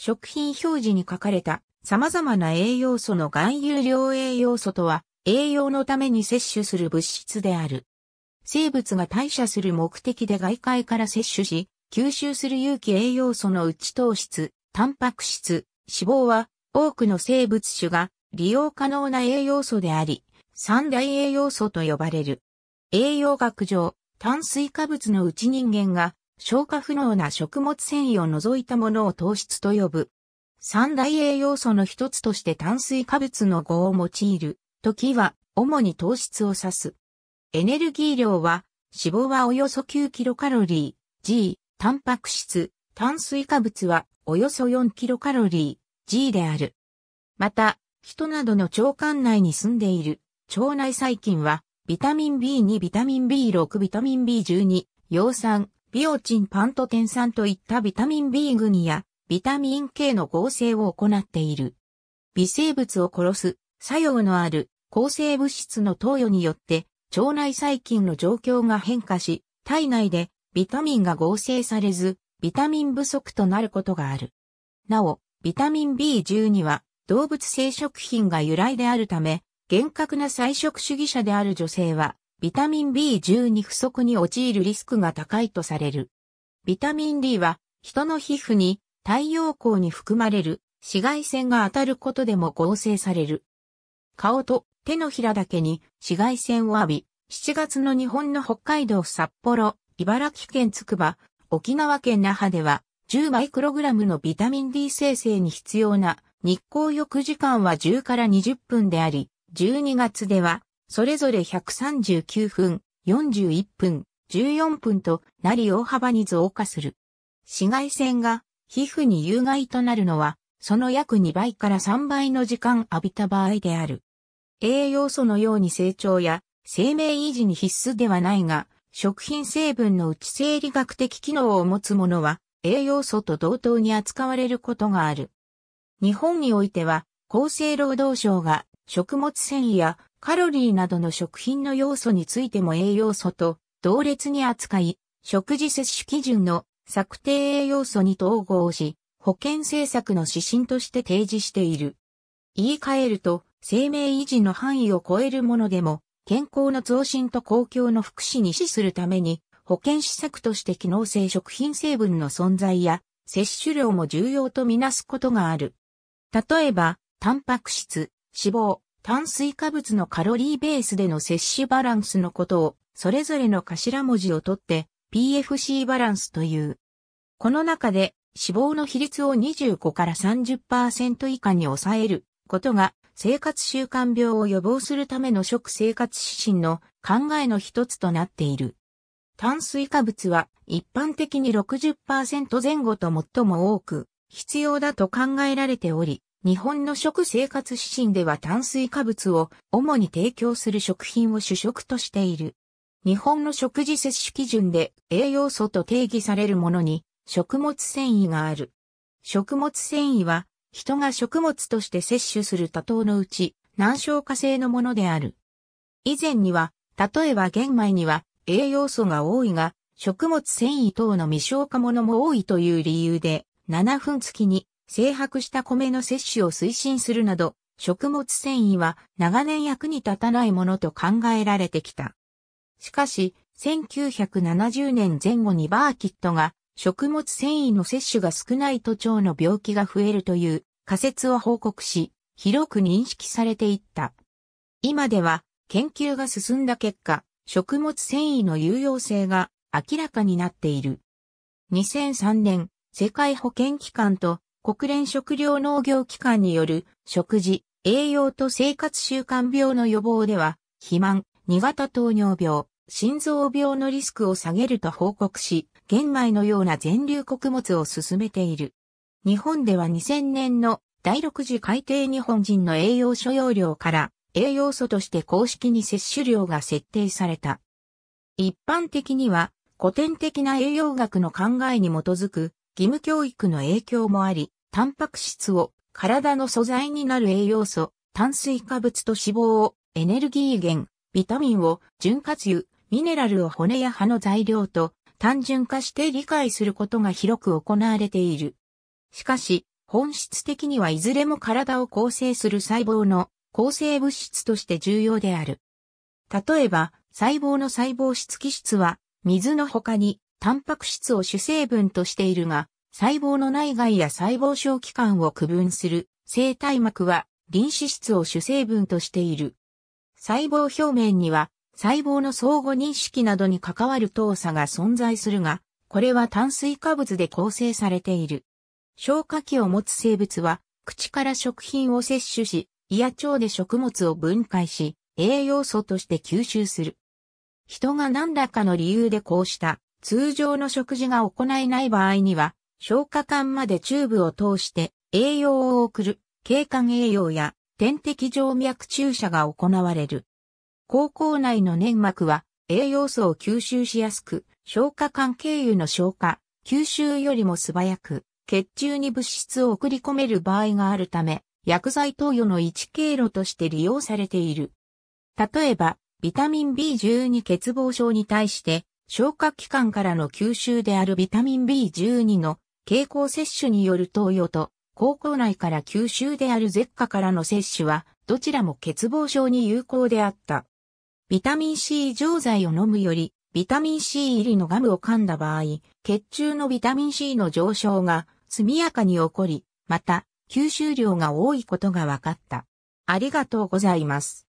食品表示に書かれた様々な栄養素の含有量栄養素とは、栄養のために摂取する物質である。生物が代謝する目的で外界から摂取し、吸収する有機栄養素のうち糖質、タンパク質、脂肪は多くの生物種が利用可能な栄養素であり、三大栄養素と呼ばれる。栄養学上、炭水化物のうち人間が消化不能な食物繊維を除いたものを糖質と呼ぶ。三大栄養素の一つとして炭水化物の語を用いる時は主に糖質を指す。エネルギー量は脂肪はおよそ9キロカロリー、G、タンパク質、炭水化物はおよそ4キロカロリー、G である。また、人などの腸管内に住んでいる腸内細菌はビタミン B2、ビタミン B6、ビタミン B12、葉酸、ビオチンパントテン酸といったビタミン B 群やビタミン K の合成を行っている。微生物を殺す作用のある抗生物質の投与によって腸内細菌の状況が変化し、体内でビタミンが合成されず、ビタミン不足となることがある。なお、ビタミン B12 は動物性食品が由来であるため、厳格な菜食主義者である女性はビタミン B12 不足に陥るリスクが高いとされる。ビタミン D は、人の皮膚に太陽光に含まれる紫外線が当たることでも合成される。顔と手のひらだけに紫外線を浴び、7月の日本の北海道札幌、茨城県つくば、沖縄県那覇では10マイクログラムのビタミン D 生成に必要な日光浴時間は10から20分であり、12月ではそれぞれ139分、41分、14分となり大幅に増加する。紫外線が皮膚に有害となるのは、その約2倍から3倍の時間浴びた場合である。栄養素のように成長や生命維持に必須ではないが、食品成分の内生理学的機能を持つものは栄養素と同等に扱われることがある。日本においては厚生労働省が食物繊維やカロリーなどの食品の要素についても栄養素と同列に扱い、食事摂取基準の策定栄養素に統合し、保健政策の指針として提示している。言い換えると、生命維持の範囲を超えるものでも、健康の増進と公共の福祉に資するために、保健施策として機能性食品成分の存在や、摂取量も重要とみなすことがある。例えば、タンパク質、脂肪、炭水化物のカロリーベースでの摂取バランスのことを、それぞれの頭文字を取って PFC バランスという。この中で脂肪の比率を25から30%以下に抑えることが生活習慣病を予防するための食生活指針の考えの一つとなっている。炭水化物は一般的に60%前後と最も多く必要だと考えられており、日本の食生活指針では炭水化物を主に提供する食品を主食としている。日本の食事摂取基準で栄養素と定義されるものに食物繊維がある。食物繊維は人が食物として摂取する多糖のうち難消化性のものである。以前には、例えば玄米には栄養素が多いが、食物繊維等の未消化ものも多いという理由で、7分月に生白した米の摂取を推進するなど、食物繊維は長年役に立たないものと考えられてきた。しかし、1970年前後にバーキットが食物繊維の摂取が少ない都庁の病気が増えるという仮説を報告し、広く認識されていった。今では研究が進んだ結果、食物繊維の有用性が明らかになっている。2003年、世界保健機関と国連食糧農業機関による食事、栄養と生活習慣病の予防では、肥満、2型糖尿病、心臓病のリスクを下げると報告し、玄米のような全粒穀物を進めている。日本では2000年の第6次改定日本人の栄養所要量から栄養素として公式に摂取量が設定された。一般的には古典的な栄養学の考えに基づく義務教育の影響もあり、タンパク質を体の素材になる栄養素、炭水化物と脂肪をエネルギー源、ビタミンを潤滑油、ミネラルを骨や歯の材料と単純化して理解することが広く行われている。しかし、本質的にはいずれも体を構成する細胞の構成物質として重要である。例えば、細胞の細胞質基質は、水の他にタンパク質を主成分としているが、細胞の内外や細胞小器官を区分する生体膜は臨脂質を主成分としている。細胞表面には細胞の相互認識などに関わる糖鎖が存在するが、これは炭水化物で構成されている。消化器を持つ生物は、口から食品を摂取し、胃や腸で食物を分解し、栄養素として吸収する。人が何らかの理由でこうした通常の食事が行えない場合には、消化管までチューブを通して栄養を送る経管栄養や点滴静脈注射が行われる。口腔内の粘膜は栄養素を吸収しやすく、消化管経由の消化、吸収よりも素早く、血中に物質を送り込める場合があるため、薬剤投与の一経路として利用されている。例えば、ビタミン B12 欠乏症に対して、消化器官からの吸収であるビタミン B12 の経口摂取による投与と、高校内から吸収である舌下からの摂取は、どちらも欠乏症に有効であった。ビタミン C 錠剤を飲むより、ビタミン C 入りのガムを噛んだ場合、血中のビタミン C の上昇が速やかに起こり、また、吸収量が多いことが分かった。ありがとうございます。